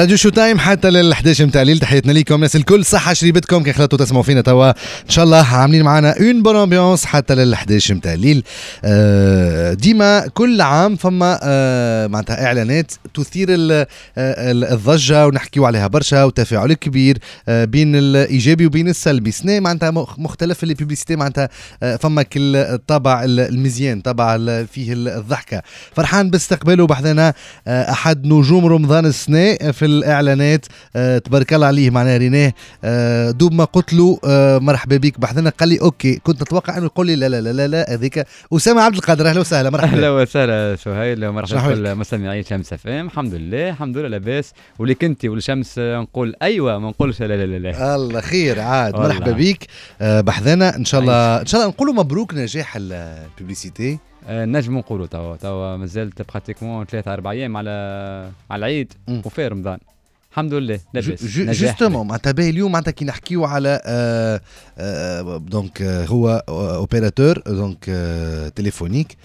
راديو شو تايم حتى لل 11 متاع الليل تحياتنا ليكم ناس الكل صحة شريبتكم كي خلطتوا تسمعوا فينا توا ان شاء الله عاملين معنا اون بون امبيونس حتى لل 11 متاع الليل ديما كل عام فما آه، معناتها اعلانات تثير آه، الضجة ونحكيو عليها برشا وتفاعل كبير آه، بين الايجابي وبين السلبي سنة معناتها مختلف اللي بيبليسيتي معناتها فما كل طابع المزيان طابع فيه الضحكة فرحان باستقباله بحذانا احد نجوم رمضان السنة في في الاعلانات آه، تبارك الله عليه معناها ريناه دوب ما قلت له آه، مرحبا بك بحثنا قال لي اوكي كنت نتوقع انه يقول لي لا لا لا لا, لا هذيك اسامه عبد القادر اهلا وسهلا مرحبا اهلا وسهلا سهيل مرحبا بكل مستمعي شمس اف ام الحمد لله الحمد لله لاباس ولك انت والشمس نقول ايوه ما نقولش لا لا لا, لا. الله خير عاد مرحبا بك آه، بحثنا ان شاء الله ان شاء الله نقولوا مبروك نجاح الببليسيتي آه، نجم نقولوا توا توا مازالت براتيكمون ثلاثة أربع أيام على على العيد وفي رمضان الحمد لله لاباس جوستومون معناتها باهي اليوم معناتها كي نحكيو على دونك آه، آه، هو اوبيراتور دونك تليفونيك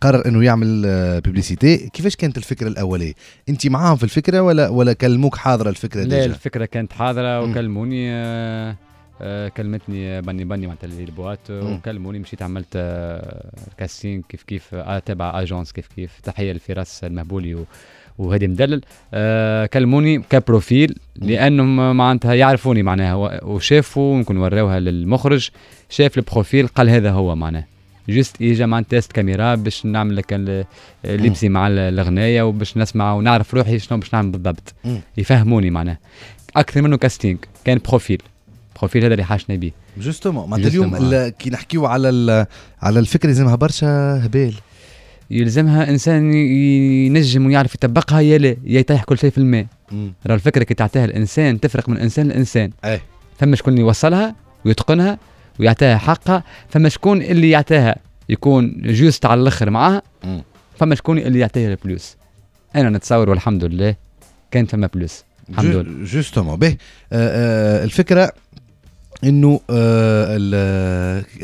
قرر انه يعمل بيبليسيتي كيفاش كانت الفكره الاوليه انت معاهم في الفكره ولا ولا كلموك حاضره الفكره ديجا لا الفكره كانت حاضره وكلموني آه، كلمتني بني بني معناتها اللي البوات وكلموني مشيت عملت آه، كاستين كيف كيف آه، تبع اجونس كيف كيف تحيه لفراس المهبولي وهادي مدلل كلموني كبروفيل لانهم معناتها يعرفوني معناها وشافوا ممكن وراوها للمخرج شاف البروفيل قال هذا هو معناه جست اجا مع تيست كاميرا باش نعمل لك لبسي مع الغنايه وباش نسمع ونعرف روحي شنو باش نعمل بالضبط يفهموني معناه اكثر منه كاستينج كان بروفيل البروفيل هذا اللي حاشنا بيه جوستومون معناتها اليوم كي نحكيو على على الفكره يلزمها برشا هبال يلزمها انسان ينجم ويعرف يطبقها يا لا يا يطيح كل شيء في الماء راه الفكره كي تعطيها الانسان تفرق من انسان لانسان ايه فما شكون يوصلها ويتقنها ويعطيها حقها فما شكون اللي يعطيها يكون جوست على الاخر معاها فما شكون اللي يعطيها البلوس انا نتصور والحمد لله كان فما بلوس الحمد لله جوستومون به آه، آه، الفكره انه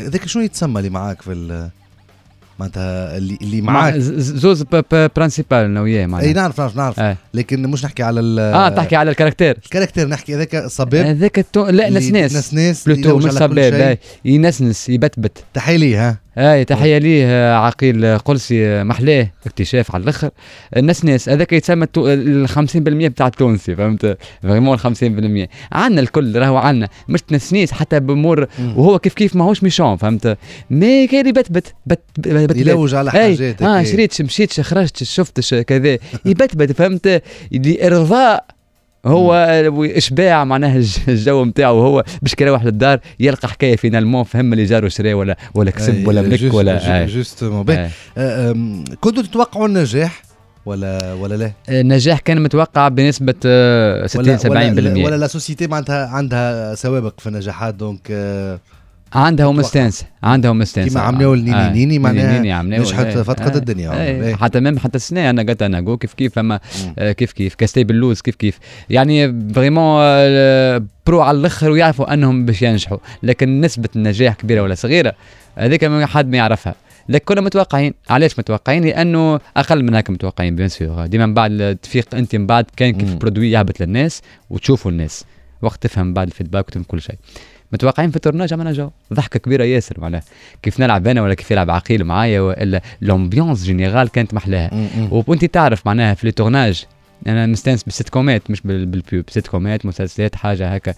هذاك آه، شنو يتسمى اللي معاك في معناتها اللي اللي معاك زوز برانسيبال انا وياه معناتها اي نعرف نعرف نعرف ايه. لكن مش نحكي على ال اه تحكي على الكاركتير الكاركتير نحكي هذاك الصباب هذاك لا نسناس نسناس بلوتو مش صباب ينسنس يبتبت تحيلي ها اي آه، تحيه ليه آه، عقيل آه، قلسي محلاه اكتشاف على الاخر الناس ناس هذاك يتسمى ال 50% بتاع التونسي فهمت فريمون ال 50% عندنا الكل راهو عندنا مش تنسنيس حتى بامور وهو كيف كيف ماهوش ميشون فهمت مي كان يبتبت بت بت يلوج على حاجات اه شريت مشيت خرجت شفت كذا يبتبت فهمت لارضاء هو اشباع معناها الجو نتاعو هو باش كرا يروح للدار يلقى حكايه فينالمون فهم اللي جارو شرا ولا ولا كسب ولا ملك ولا جوستومون أه، كنتوا تتوقعوا النجاح ولا ولا لا؟ النجاح كان متوقع بنسبة 60 أه، 70% ولا لا سوسيتي معناتها عندها سوابق في النجاحات دونك أه، عندها مستانسه عندها مستانسه كيما عملوا آه. نيني نيني معناها نجحت إيه. فتقت الدنيا إيه. إيه. حتى مام حتى السنه انا قلت انا جو كيف كيف اما آه، كيف كيف كاستي باللوز كيف كيف يعني فريمون آه، برو على الاخر ويعرفوا انهم باش ينجحوا لكن نسبه النجاح كبيره ولا صغيره هذيك حد ما يعرفها لكن كنا متوقعين علاش متوقعين لانه اقل من هكا متوقعين بيان سور ديما من بعد تفيق انت من بعد كان كيف برودوي يهبط للناس وتشوفوا الناس وقت تفهم بعد الفيدباك وتفهم كل شيء متوقعين في التورناج عملنا جو ضحكه كبيره ياسر معناها كيف نلعب انا ولا كيف يلعب عقيل معايا والا لومبيونس جينيرال كانت محلاها وانت تعرف معناها في التورناج انا نستانس بالست كومات مش بالبيوب ست كومات مسلسلات حاجه هكا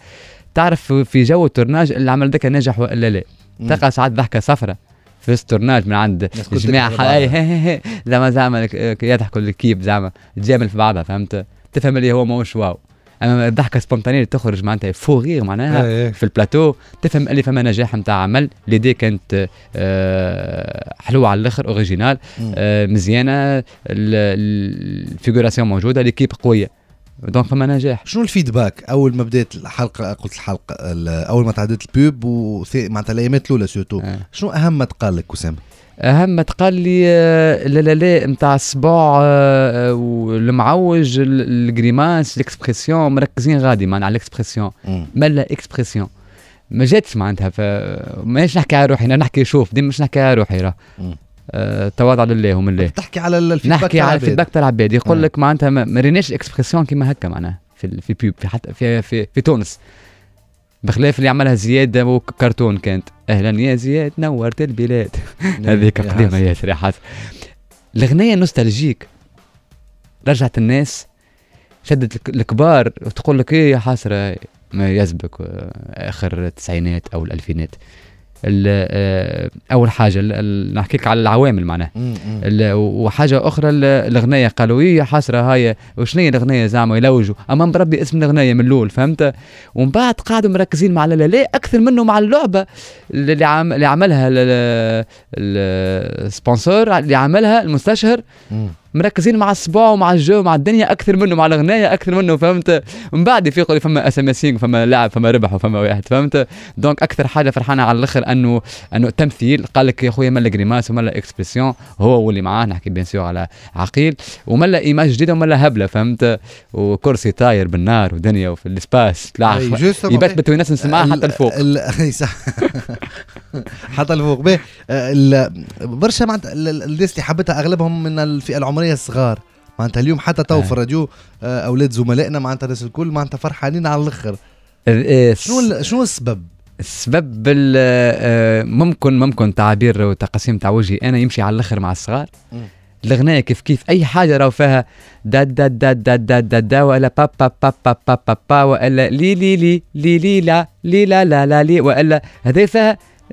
تعرف في جو التورناج العمل ذاك نجح ولا لا تلقى ساعات ضحكه صفراء في التورناج من عند جماعه زعما زعما يضحكوا الكيب زعما تجامل في بعضها فهمت تفهم اللي هو ماهوش واو اما الضحكه سبونتانيه اللي تخرج معناتها فوغير معناها آه في البلاتو تفهم اللي فما نجاح نتاع عمل ليدي كانت آه حلوه على الاخر اوريجينال آه مزيانه الفيغوراسيون موجوده ليكيب قويه دونك فما نجاح شنو الفيدباك اول ما بدات الحلقه قلت الحلقه اول ما تعديت البوب ومعناتها الايامات الاولى سورتو آه. شنو اهم ما تقال لك اسامه هم تقال لي آه، لا لا لا نتاع الصباع آه، آه، والمعوج الكريماس الاكسبرسيون مركزين غادي معنا على الاكسبرسيون ملا اكسبرسيون ما جاتش معناتها مانيش نحكي على روحي انا نحكي شوف ديما مش نحكي على روحي راه أه تواضع لله ومن الله تحكي على الفيدباك نحكي على الفيدباك تاع العباد يقول لك معناتها ما ريناش الاكسبرسيون كيما هكا معناها في في في حتى في في, في, في تونس بخلاف اللي عملها زياد كرتون كانت اهلا يا زياد نورت البلاد نعم، هذيك قديمه يا حاسة الغنية نوستالجيك رجعت الناس شدت الكبار وتقول لك ايه يا حسره ما يزبك آه، اخر التسعينات او الالفينات آه، اول حاجه نحكيك على العوامل معناها وحاجه اخرى الاغنيه قالوا إيه، يا حسره هاي وشنو هي الاغنيه زعما يلوجوا اما بربي اسم الاغنيه من الاول فهمت ومن بعد قعدوا مركزين مع لا اكثر منه مع اللعبه اللي, عم اللي عملها السبونسور اللي عملها المستشهر مركزين مع الصباع ومع الجو ومع الدنيا اكثر منه مع الغنايه اكثر منه فهمت من بعد يفيقوا لي فما اس ام فما لاعب فما ربح وفما واحد فهمت دونك اكثر حاجه فرحانه على الاخر انه انه التمثيل قال لك يا خويا ملا غريماس وملا اكسبرسيون هو واللي معاه نحكي بيان على عقيل وملا ايماج جديده وملا هبله فهمت وكرسي طاير بالنار ودنيا وفي السباس تلاعب يبات بتو الناس نسمعها حتى الفوق حتى الفوق برشا معناتها الناس اللي حبتها اغلبهم من الفئه العمريه شويه صغار معناتها اليوم حتى تو إيه. في الراديو آه، اولاد زملائنا معناتها الناس الكل معناتها فرحانين على الاخر إيه، شنو شنو السبب؟ السبب آه، ممكن ممكن تعابير وتقاسيم تاع وجهي انا يمشي على الاخر مع الصغار الغنايه كيف كيف اي حاجه راهو فيها دا دا دا دا دا دا دا ولا با با با با با با, والا لي لي لي لي لي لا لي لا لا لا لي والا هذا فيها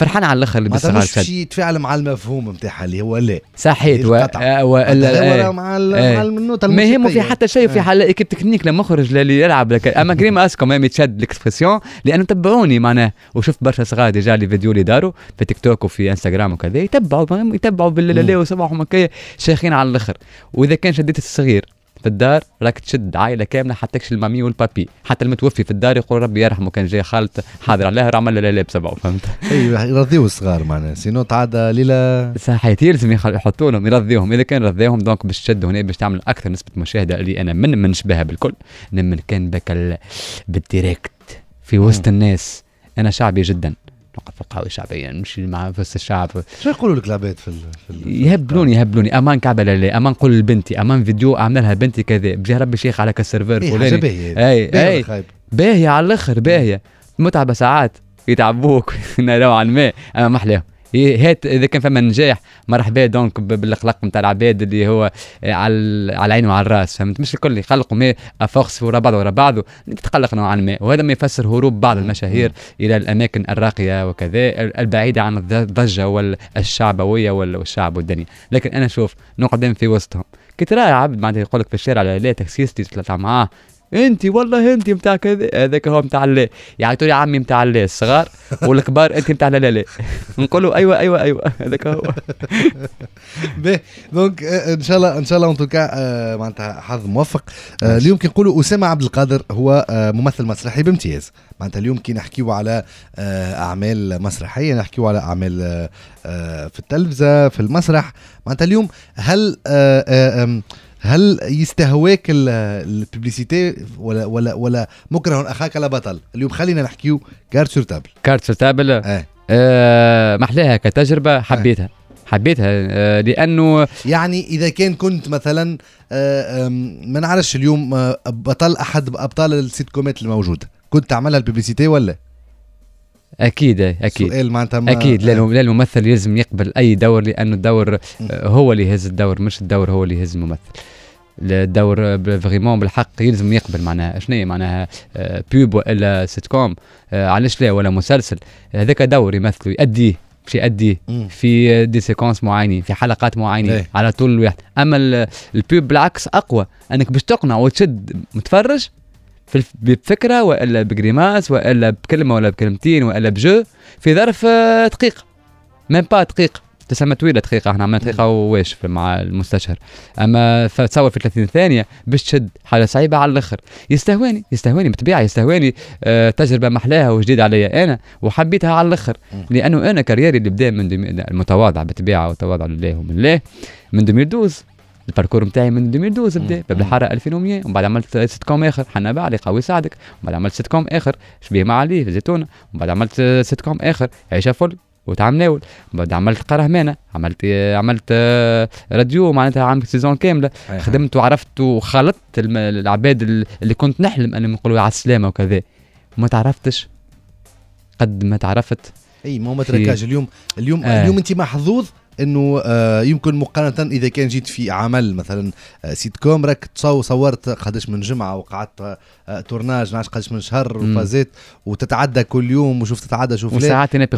فرحان على الاخر اللي بيستغل مش باش يتفاعل مع المفهوم نتاعها اللي هو لا صحيت والا و... آه، آه، مع ال... آه. مع النوتة ما يهمه في حتى شيء في ايكيب تكنيك لما اخرج اللي يلعب لك اما كريم اسكو ما يتشد الاكسبرسيون لانه تبعوني معناه وشفت برشا صغار ديجا لي فيديو اللي داروا في تيك توك وفي انستغرام وكذا يتبعوا يتبعوا بالليل وصباحهم هكايا شيخين على الاخر واذا كان شديت الصغير في الدار راك تشد عائله كامله حتى كش المامي والبابي حتى المتوفي في الدار يقول ربي يرحمه كان جاي خالته حاضر على عمل لها لابسه بعو فهمت اي أيوة، يرضيو الصغار معناها سينو تعاد ليله صحيت يلزم يحطوا لهم يرضيوهم اذا كان رضيهم دونك باش تشد هنا باش تعمل اكثر نسبه مشاهده اللي انا من من شبهها بالكل من كان بك بالديريكت في وسط الناس انا شعبي جدا نقف القهوه شعبية نمشي مع وسط الشعب شو يقولوا لك العباد في, ال... في ال... يهبلوني يهبلوني امان كعبه لله امان قول لبنتي امان فيديو اعملها بنتي كذا بجاه ربي شيخ على كالسيرفر فلاني اي اي باهيه على الاخر باهيه متعبه ساعات يتعبوك نوعا ما اما محلاهم إيه، هات اذا كان فما نجاح مرحبا دونك بالاخلاق نتاع العباد اللي هو على العين وعلى الراس فهمت مش الكل يخلقوا ما افوكس ورا بعض ورا بعض تتقلق نوعا ما وهذا ما يفسر هروب بعض المشاهير الى الاماكن الراقيه وكذا البعيده عن الضجه والشعبويه والشعب والدنيا لكن انا شوف نقعد في وسطهم كي ترى عبد معناتها يقول لك في الشارع لا تاكسيستي تطلع معاه انت والله انت متاع كذا هذاك هو متاع اللي يعيطوا لي عمي متاع اللي الصغار والكبار انت متاع لا لا لا نقول له ايوه ايوه ايوه هذاك هو باهي دونك ان شاء الله ان شاء الله ان توكا معناتها حظ موفق اليوم كي نقولوا اسامه عبد القادر هو ممثل مسرحي بامتياز معناتها اليوم كي نحكيو على اعمال مسرحيه نحكيو على اعمال في التلفزه في المسرح معناتها اليوم هل هل يستهواك الببليسيتي ولا ولا ولا مكره اخاك لا بطل اليوم خلينا نحكيو كارت سور تابل كارت سور تابل إيه. آه. آه محلاها كتجربه إيه. حبيتها آه. حبيتها لانه يعني اذا كان كنت مثلا آه، ما نعرفش اليوم آه، بطل احد ابطال السيت كومات الموجوده كنت تعملها الببليسيتي ولا اكيد اكيد سؤال معناتها اكيد لانه يعني. لا الممثل يلزم يقبل اي دور لانه الدور هو اللي يهز الدور مش الدور هو اللي يهز الممثل الدور فريمون بالحق يلزم يقبل معناها شنو هي معناها بيب آه، ولا سيت كوم آه، علاش لا ولا مسلسل هذاك دور يمثل يأديه في يأديه في دي سيكونس معينين في حلقات معينه إيه. على طول الواحد اما البيب بالعكس اقوى انك باش تقنع وتشد متفرج بفكره والا بجريماس والا بكلمه ولا بكلمتين والا بجو في ظرف دقيقه ميم با دقيقه تسمى طويله دقيقه احنا عملنا دقيقه وواش مع المستشار اما فتصور في 30 ثانيه باش تشد حاجه صعيبه على الاخر يستهواني يستهواني بالطبيعه يستهواني أه تجربه محلاها وجديده عليا انا وحبيتها على الاخر لانه انا كاريري اللي بدا من المتواضع بالطبيعه والتواضع لله ومن الله من 2012 الباركور نتاعي من 2012 بدا الحاره 2100 ومن بعد عملت سيت كوم اخر حنا بعلي قوي يساعدك ومن بعد عملت سيت كوم اخر شبيه مع علي في الزيتونه ومن بعد عملت سيت كوم اخر عيشه فل وتعمناول بعد عملت قرهمانة عملت عملت آه، راديو معناتها عملت سيزون كامله خدمت وعرفت وخلطت العباد اللي كنت نحلم انهم يقولوا على السلامه وكذا ما تعرفتش قد ما تعرفت اي ما هو ما تركاش اليوم اليوم آه. اليوم انت محظوظ انه آه، يمكن مقارنه اذا كان جيت في عمل مثلا سيت آه، كوم راك صورت قداش من جمعه وقعدت تورناج آه، نعرفش قداش من شهر وفازات وتتعدى كل يوم وشوف تتعدى شوف وساعات انا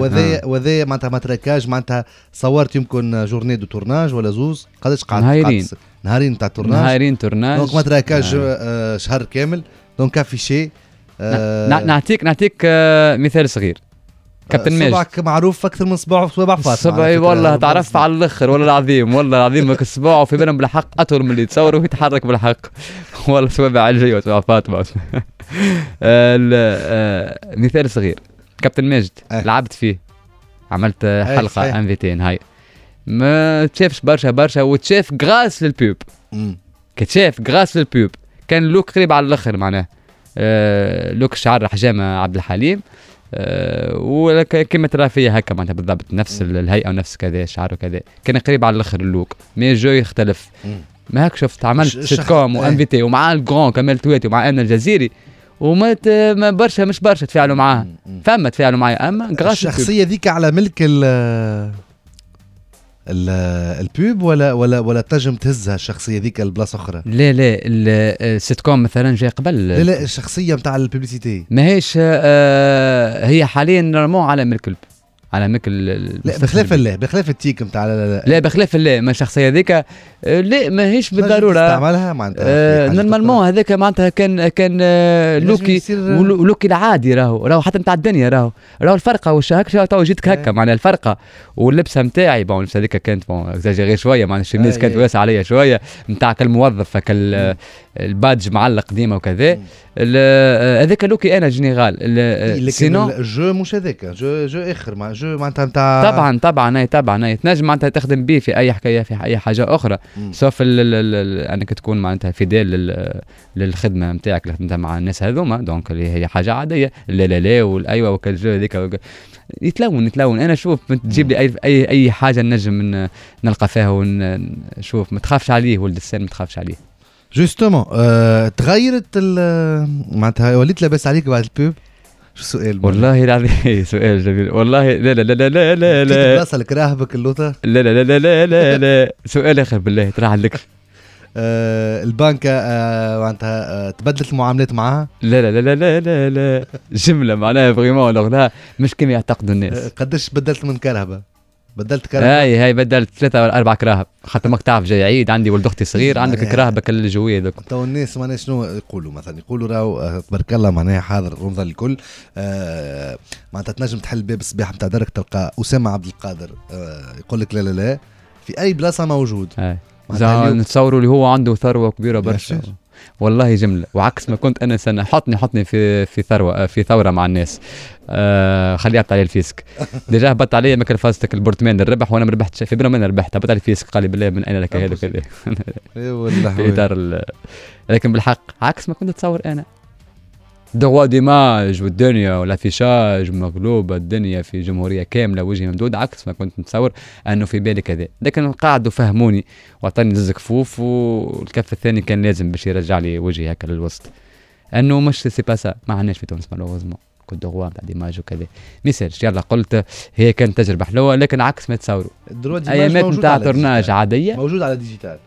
وذا وذا معناتها ما تراكاج معناتها صورت يمكن جورني دو تورناج ولا زوز قداش قعدت نهارين نهارين تاع تورناج نهارين تورناج دونك ما تراكاج شهر كامل دونك آه نعطيك نعطيك مثال صغير كابتن ماجد صبعك معروف اكثر من في صباع فاطمه صبعي والله تعرفت على الاخر والله العظيم والله العظيم صباعه في بالهم بالحق اطول من اللي تصوروا يتحرك بالحق والله صباع علجيه وصباع فاطمه آه، مثال صغير كابتن ماجد إيه. لعبت فيه عملت إيه، حلقه انفيتين هاي ما تشافش برشا برشا وتشاف غراس للبيب كتشاف غراس للبيب كان لوك قريب على الاخر معناه آه لوك شعر حجامه عبد الحليم آه، وكيما ترى فيها هكا معناتها بالضبط نفس الهيئه ونفس كذا الشعر وكذا كان قريب على الاخر اللوك مي جو يختلف ما هاك شفت عملت سيت كوم وانفيتي ومع الكون كمال تويتي ومع انا الجزيري وما ما برشا مش برشا تفاعلوا معاه فما تفاعلوا معايا اما الشخصيه ذيك على ملك البيب ولا ولا ولا تنجم تهزها الشخصيه ذيك بلا اخرى؟ لا لا السيت كوم مثلا جاي قبل لا لا الشخصيه نتاع الببليسيتي ماهيش آه هي حاليا رموها على ملك البيب على هماك لا بخلاف الله بخلاف التيك نتاع لا, لا بخلاف الله ما الشخصيه هذيك آه، لا ماهيش بالضروره استعملها معناتها نورمالمون آه، هذاك معناتها كان كان آه، لوكي لوكي العادي راهو راهو حتى نتاع الدنيا راهو راهو الفرقه هكا تو جيتك هكا إيه. معناها الفرقه واللبسه نتاعي بون اللبسه هذيك كانت بون اكزاجيري شويه معناتها الشميز إيه، كانت إيه. واسعه عليا شويه نتاع كالموظف كال البادج معلق ديما وكذا هذاك لوكي انا جنرال سينو الجو مش هذاك جو جو اخر جو جو معناتها نتاع طبعا طبعا اي طبعا اي تنجم معناتها تخدم به في اي حكايه في اي حاجه اخرى سوف انك تكون معناتها فيديل للخدمه نتاعك اللي خدمتها مع الناس هذوما دونك اللي هي حاجه عاديه لا لا لا والايوه جو هذيك يتلون يتلون انا شوف تجيب لي اي اي, أي حاجه نجم نلقى فيها ونشوف ما تخافش عليه ولد السن ما تخافش عليه جوستومون euh، تغيرت معناتها وليت لاباس عليك بعد البوب شو سؤال والله العظيم سؤال جميل والله لا لا لا لا لا لا لا راسك راهبك اللوطه لا لا لا لا لا لا سؤال اخر بالله ترى على البنكة معناتها تبدلت المعاملات معاها؟ لا لا لا لا لا لا جمله معناها فريمون لا مش كما يعتقد الناس قداش بدلت من كرهبه؟ بدلت كراهب هاي هاي بدلت ثلاثة ولا أربع كراهب حتى ماك تعرف جاي عيد عندي ولد أختي صغير عندك كراهبة كل جوية دوك تو الناس معناها شنو يقولوا مثلا يقولوا راهو آه، تبارك الله معناها حاضر رمضان الكل آه معناتها تنجم تحل باب الصباح نتاع درك تلقى أسامة عبد القادر آه يقول لك لا لا لا في أي بلاصة موجود نتصوروا اللي هو عنده ثروة كبيرة برشا والله جمله وعكس ما كنت انا سنه حطني حطني في في ثروه في ثوره مع الناس آه خلي هبط علي الفيسك ديجا هبط علي ماكل فاستك البرتمان الربح وانا ما ربحتش في أنا ربحت هبط علي الفيسك قال لي بالله من اين لك هذا كذا في دار لكن بالحق عكس ما كنت اتصور انا دغوا ديماج والدنيا والافيشاج مقلوبة الدنيا في جمهورية كاملة وجهي ممدود عكس ما كنت متصور أنه في بالي كذا لكن قعدوا فهموني وعطاني زوز كفوف والكف الثاني كان لازم باش يرجع لي وجهي هكا للوسط أنه مش سي با سا ما عندناش في تونس مالوغوزمون كنت دغوا نتاع ديماج وكذا ميسالش يلا قلت هي كانت تجربة حلوة لكن عكس ما تصوروا ايامات نتاع تورناج عادية موجود على ديجيتال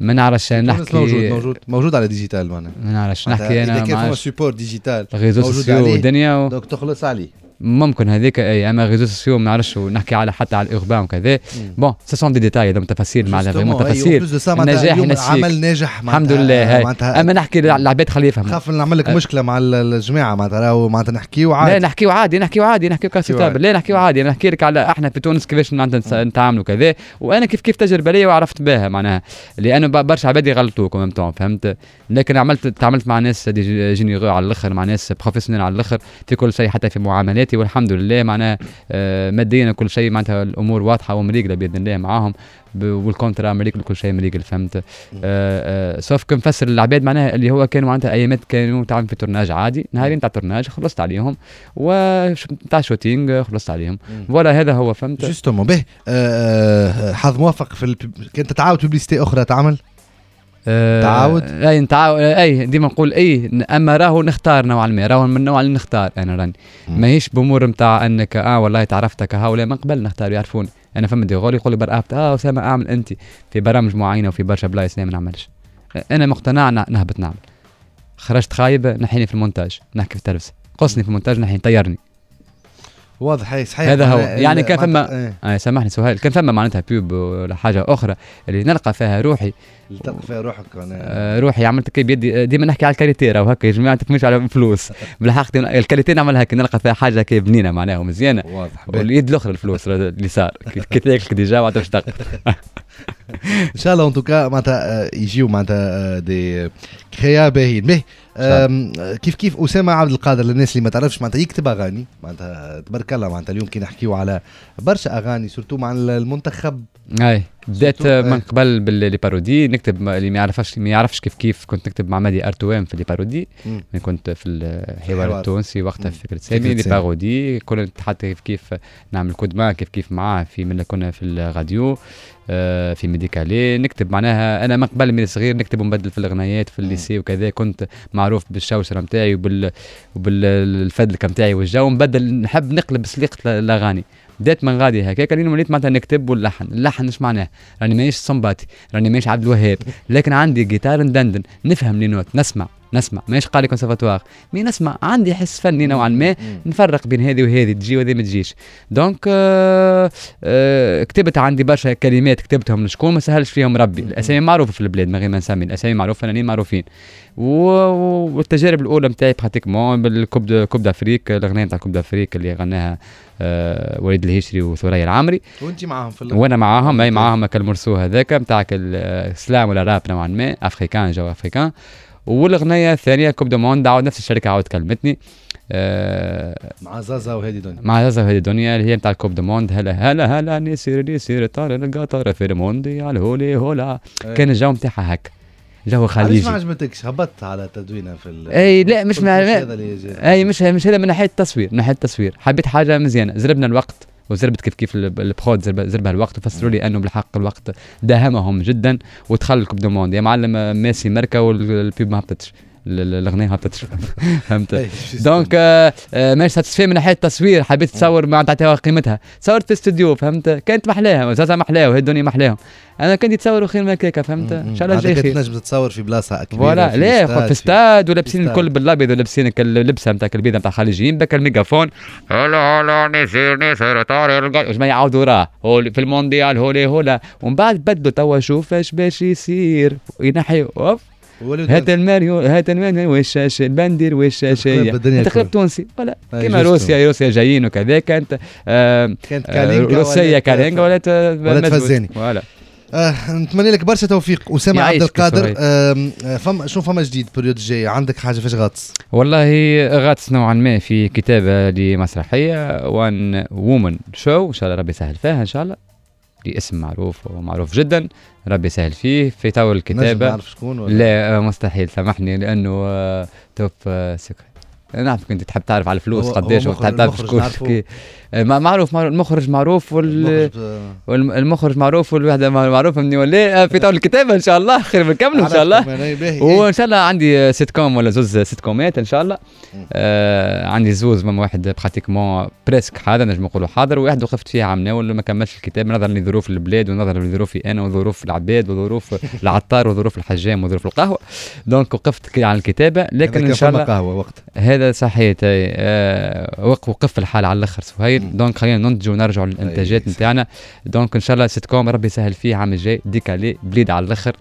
ما نعرفش نحكي موجود موجود موجود على ديجيتال معناها ما نعرفش نحكي انا اذا كان فما سبور ديجيتال ريزو سوسيو ودنيا دونك تخلص عليه ممكن هذيك اي اما ريزو سوسيو ما نعرفش نحكي على حتى على الاغباء وكذا بون سو سون دي ديتاي دونك تفاصيل معناها فريمون أيوة، تفاصيل النجاح ينسيك عمل ناجح الحمد لله اما نحكي العباد خليه يفهم خاف نعمل لك أه. مشكله مع الجماعه معناتها راهو معناتها نحكيو عادي لا نحكيو عادي نحكيو عادي نحكيو كاسيتابل لا نحكيو عادي نحكي لك على احنا في تونس كيفاش معناتها نتعاملوا كذا وانا كيف كيف تجربه لي وعرفت بها معناها لانه برشا عباد يغلطوك فهمت لكن عملت تعاملت مع ناس جينيرو على الاخر مع ناس بروفيسيونيل على الاخر في كل شيء حتى في معاملات حياتي والحمد لله معناها آه، ماديا كل شيء معناتها الامور واضحه ومريقله باذن الله معاهم والكونترا مريقل كل شيء مريقل فهمت آه، آه، سوف كنفسر نفسر للعباد معناها اللي هو كانوا معناتها ايامات كانوا تعمل في تورناج عادي نهارين تاع تورناج خلصت عليهم و تاع شوتينغ خلصت عليهم فوالا هذا هو فهمت جوستومون به حظ موفق في كنت تعاود بليستي اخرى تعمل آه، تعاود اي نتعاود اي ديما نقول اي اما راهو نختار نوعا ما راهو من النوع اللي نختار انا راني ماهيش بامور نتاع انك اه والله تعرفتك ولا من قبل نختار يعرفوني انا فما دي غول يقول لي برقبت اه اسامه اعمل انت في برامج معينه وفي برشا بلايص ما نعملش انا مقتنع نهبط نعمل خرجت خايب نحيني في المونتاج نحكي في التلفزه قصني في المونتاج نحيني طيرني واضح صحيح هذا هو يعني كان فما ايه. آه، سامحني سهيل كان فما معناتها بيوب ولا حاجه اخرى اللي نلقى فيها روحي فيها روحك انا آه، روحي عملت كي بيدي آه، ديما نحكي على الكاليتيرا وهكا يا جماعه تفهمش على الفلوس بالحق الكاليتيرا نعملها كي نلقى فيها حاجه كي بنينه معناها ومزيانه واضح واليد الاخرى الفلوس اللي صار كي تاكل ديجا ما تعرفش تقف ان شاء الله ان توكا معناتها آه، يجيو معناتها دي كريا باهيين باهي كيف كيف اسامه عبد القادر للناس اللي ما تعرفش معناتها يكتب اغاني معناتها تبارك الله معناتها اليوم كي نحكيو على برشا اغاني سورتو مع المنتخب اي بديت من إيه. قبل باللي بارودي نكتب اللي ما يعرفش ما يعرفش كيف كيف كنت نكتب مع مادي ارتوام في اللي بارودي من كنت في الحوار التونسي وقتها في فكره سامي اللي بارودي كنت حتى كيف كيف نعمل كودما كيف كيف معاه في من كنا في الراديو آه، في ميديكالي نكتب معناها انا من قبل من صغير نكتب ومبدل في الاغنيات في الليسي وكذا كنت معروف بالشوشره نتاعي وبال وبالفدلكه نتاعي والجو مبدل نحب نقلب سليقه الاغاني بدات من غادي هكاك لين وليت معناتها نكتب ونلحن اللحن اش معناه راني مانيش صنباتي راني مانيش عبد الوهاب لكن عندي جيتار ندندن نفهم لي نوت نسمع نسمع ماشي قالي كونسيرفاتوار مي نسمع عندي حس فني نوعا ما نفرق بين هذه وهذه تجي وهذه ما تجيش دونك آه آه كتبت عندي برشا كلمات كتبتهم لشكون ما سهلش فيهم ربي الاسامي معروفه في البلاد من غير ما نسمي الاسامي معروفه فنانين معروفين والتجارب الاولى نتاعي براتيكمون بالكوب كوب دافريك الاغنيه نتاع كوب دافريك اللي غناها آه وليد الهشري وثريا العمري وانت معاهم في اللغة. وانا معاهم اي معاهم كالمرسو هذاك نتاع آه، السلام ولا راب نوعا ما افريكان جو افريكان والاغنيه الثانيه كوب دو موند عاود نفس الشركه عاود كلمتني آه، مع زازا وهادي دنيا مع زازا وهادي دنيا اللي هي نتاع كوب دو موند هلا هلا هلا نسير نسير طار القطر في الموندي على الهولي هولا إيه. كان الجو نتاعها هكا جو خليجي علاش ما عجبتكش هبطت على تدوينه في ال... اي لا مش مع... اي مش مش هذا من ناحيه التصوير من ناحيه التصوير حبيت حاجه مزيانه زربنا الوقت وزربت كيف كيف البخود زربها الوقت وفسروا لي انه بالحق الوقت داهمهم جدا وتخلى الكوب دو موند يا معلم آه، ميسي ماركا والبيب ما هبطتش الاغنيه بتشرب فهمت إيه، دونك آه، آه، ماشي ساتيسفي من ناحيه التصوير حبيت تصور ما تعطيها قيمتها صورت في استوديو فهمت كانت محلاها زازا محلاها وهي الدنيا محلاها انا كنت يتصوروا خير من هكاك فهمت ان شاء الله جاي خير تنجم تتصور في بلاصه اكبر فوالا لا في ستاد ولابسين الكل بالابيض ولابسين اللبسه نتاع البيضه نتاع الخليجيين بك الميجافون هلا هلا نسير نسير طاري ما يعاودوا راه في المونديال هولي هولا ومن بعد بدلوا توا شوف اش باش يصير ينحي اوف هات الماريو هات الماريو والشاشه البندر والشاشيه تقلب تونسي ولا آه، كيما روسيا روسيا جايين وكذا آه، كانت آه، روسيا كالينغا ولا ولا فزاني فوالا آه نتمنى لك برشا توفيق اسامه عبد القادر فما شنو فما جديد البريود الجايه عندك حاجه فاش غاطس والله غاطس نوعا ما في كتابه لمسرحيه وان وومن شو ان شاء الله ربي يسهل فيها ان شاء الله لاسم معروف ومعروف جدا ربي يسهل فيه في طور الكتابه نعرف شكون لا مستحيل سامحني لانه آه، توب سكر آه، نعرف كنت تحب تعرف على الفلوس قداش وتحب تعرف شكون آه، معروف المخرج معروف وال المخرج آه. معروف والوحده معروفه مني ولا آه، في طول الكتابه ان شاء الله خير بنكملوا ان شاء الله وان شاء الله عندي سيت كوم ولا زوز سيت كومات ان شاء الله آه عندي زوز من واحد براتيكمون بريسك حاضر نجم نقولوا حاضر وواحد وقفت فيه عام ناول ما كملش الكتاب نظرا لظروف البلاد ونظرا لظروفي انا وظروف العباد وظروف العطار وظروف الحجام وظروف القهوه دونك وقفت على الكتابه لكن ان شاء الله قهوه وقت هذا هذا صحيت آه وقف الحال على الاخر سهيل دونك خلينا ننتجوا ونرجعوا للانتاجات نتاعنا دونك ان شاء الله سيت كوم ربي يسهل فيه العام الجاي ديكالي بليد على الاخر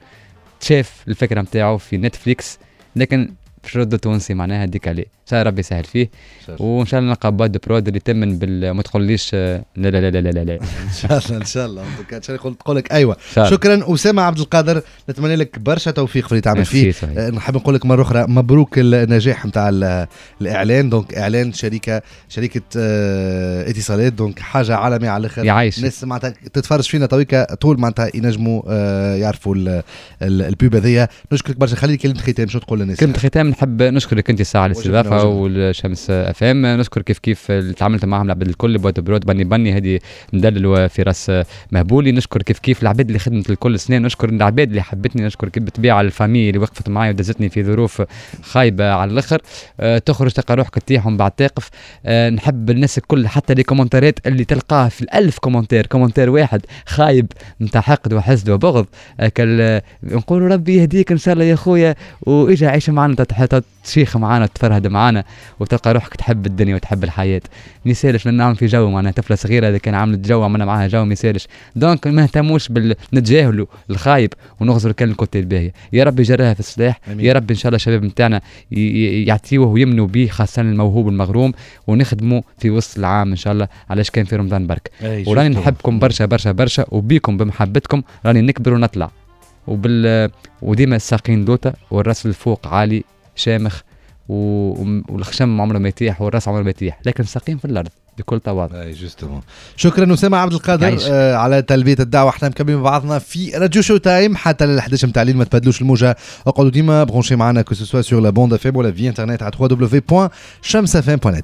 شاف الفكره نتاعو في نتفليكس لكن في الرد التونسي معناها ديكالي شاء الله ربي يسهل فيه وان شاء الله نلقى باد برود اللي تمن بال ما تقوليش آه، لا لا لا لا لا لا ان شاء الله ان شاء الله أيوة. ان شاء الله تقول لك ايوه شكرا اسامه عبد القادر نتمنى لك برشا توفيق في اللي تعمل فيه آه، نحب نقول لك مره اخرى مبروك النجاح نتاع الاعلان دونك اعلان شركه شركه آه، اتصالات دونك حاجه عالميه على الاخر يعيش الناس معناتها تتفرج فينا تويكا طول معناتها ينجموا يعرفوا البيب هذيا نشكرك برشا خليك كلمه ختام شو تقول للناس كلمه ختام نحب نشكرك انت الساعه الاستضافه والشمس اف ام نشكر كيف كيف اللي تعاملت معهم العباد الكل بوات برود بني بني هذه مدلل وفراس مهبولي نشكر كيف كيف العباد اللي خدمت الكل سنين نشكر العباد اللي حبتني نشكر كيف بالطبيعه الفامي اللي وقفت معايا ودزتني في ظروف خايبه على الاخر أه تخرج تلقى روحك تطيح ومن بعد تقف أه نحب الناس الكل حتى لي كومنتارات اللي تلقاه في الالف كومنتار كومنتار واحد خايب نتاع حقد وحسد وبغض نقولوا آه، نقول ربي يهديك ان شاء الله يا خويا واجا عيش معنا تشيخ معنا تفرهد معنا معانا وتلقى روحك تحب الدنيا وتحب الحياه ما يسالش نعمل في جو معناها طفله صغيره اذا كان عملت جو عملنا معاها جو ما يسالش دونك ما نهتموش نتجاهلوا الخايب ونغزروا كان الكوتي الباهي يا رب يجرها في السلاح أمين. يا رب ان شاء الله الشباب نتاعنا يعطيوه ويمنوا به خاصه الموهوب المغروم ونخدموا في وسط العام ان شاء الله علاش كان في رمضان برك وراني نحبكم برشا برشا برشا وبيكم بمحبتكم راني نكبر ونطلع وبال وديما الساقين دوتا والراس الفوق عالي شامخ والخشم عمره ما يتيح والراس عمره ما يتيح لكن ساقين في الارض بكل تواضع اي جوستومون شكرا اسامه عبد القادر آه على تلبيه الدعوه احنا مكملين بعضنا في راديو شو تايم حتى لل 11 نتاع الليل ما تبدلوش الموجه اقعدوا ديما برونشي معنا كو سوسوا سور لا بوند اف ام ولا في انترنت على www.shamsafm.net